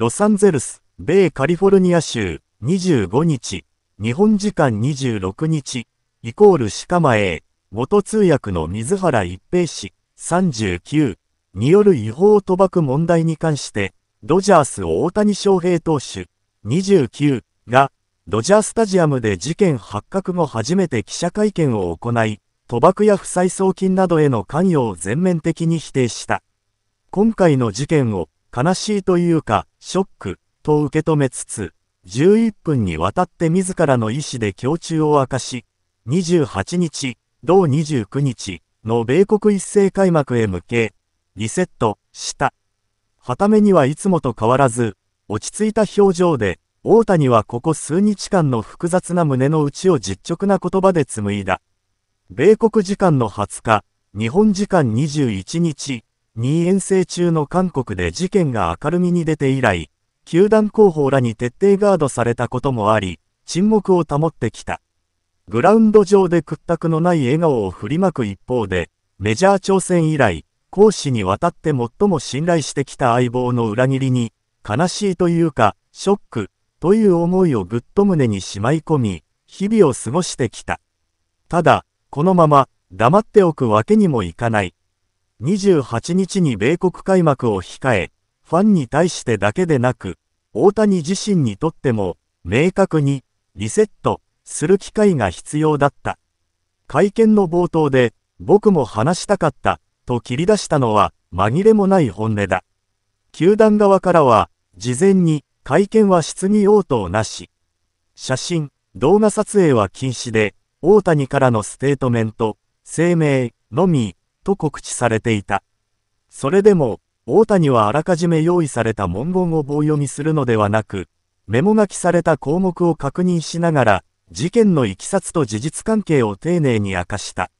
ロサンゼルス、米カリフォルニア州、25日、日本時間26日、イコール鹿前、元通訳の水原一平氏、39、による違法賭博問題に関して、ドジャース大谷翔平投手、29が、ドジャースタジアムで事件発覚後初めて記者会見を行い、賭博や負債送金などへの関与を全面的に否定した。今回の事件を、悲しいというか、ショック、と受け止めつつ、11分にわたって自らの意思で胸中を明かし、28日、同29日の米国一斉開幕へ向け、リセットした。はためにはいつもと変わらず、落ち着いた表情で、大谷はここ数日間の複雑な胸の内を実直な言葉で紡いだ。米国時間の20日、日本時間21日、2遠征中の韓国で事件が明るみに出て以来、球団広報らに徹底ガードされたこともあり、沈黙を保ってきた。グラウンド上で屈託のない笑顔を振りまく一方で、メジャー挑戦以来、講師にわたって最も信頼してきた相棒の裏切りに、悲しいというか、ショック、という思いをぐっと胸にしまい込み、日々を過ごしてきた。ただ、このまま、黙っておくわけにもいかない。28日に米国開幕を控え、ファンに対してだけでなく、大谷自身にとっても、明確に、リセット、する機会が必要だった。会見の冒頭で、僕も話したかった、と切り出したのは、紛れもない本音だ。球団側からは、事前に、会見は質疑応答なし。写真、動画撮影は禁止で、大谷からのステートメント、声明、のみ、と告知されていた。それでも、大谷はあらかじめ用意された文言を棒読みするのではなく、メモ書きされた項目を確認しながら、事件のいきさつと事実関係を丁寧に明かした。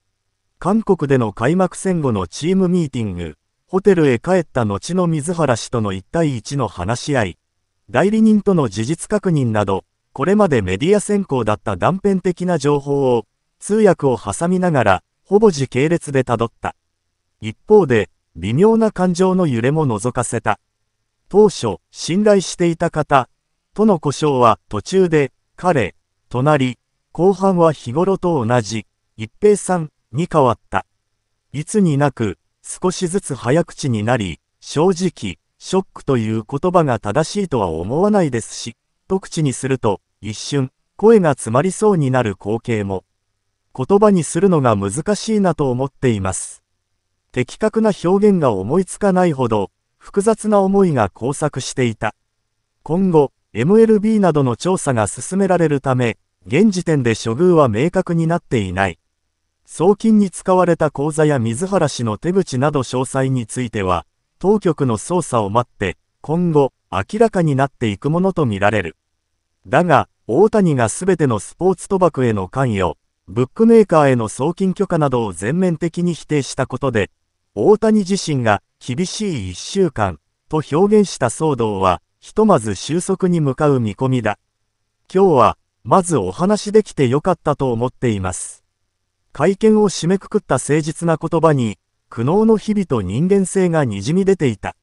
韓国での開幕戦後のチームミーティング、ホテルへ帰った後の水原氏との1対1の話し合い、代理人との事実確認など、これまでメディア選考だった断片的な情報を、通訳を挟みながら、ほぼ時系列で辿った。一方で、微妙な感情の揺れも覗かせた。当初、信頼していた方、との故障は途中で、彼、隣、後半は日頃と同じ、一平さん、に変わった。いつになく、少しずつ早口になり、正直、ショックという言葉が正しいとは思わないですし、と口にすると、一瞬、声が詰まりそうになる光景も。言葉にするのが難しいなと思っています。的確な表現が思いつかないほど、複雑な思いが交錯していた。今後、MLB などの調査が進められるため、現時点で処遇は明確になっていない。送金に使われた口座や水原氏の手口など詳細については、当局の捜査を待って、今後、明らかになっていくものとみられる。だが、大谷が全てのスポーツ賭博への関与、ブックメーカーへの送金許可などを全面的に否定したことで、大谷自身が厳しい1週間と表現した騒動は、ひとまず収束に向かう見込みだ。今日は、まずお話できてよかったと思っています。会見を締めくくった誠実な言葉に、苦悩の日々と人間性がにじみ出ていた。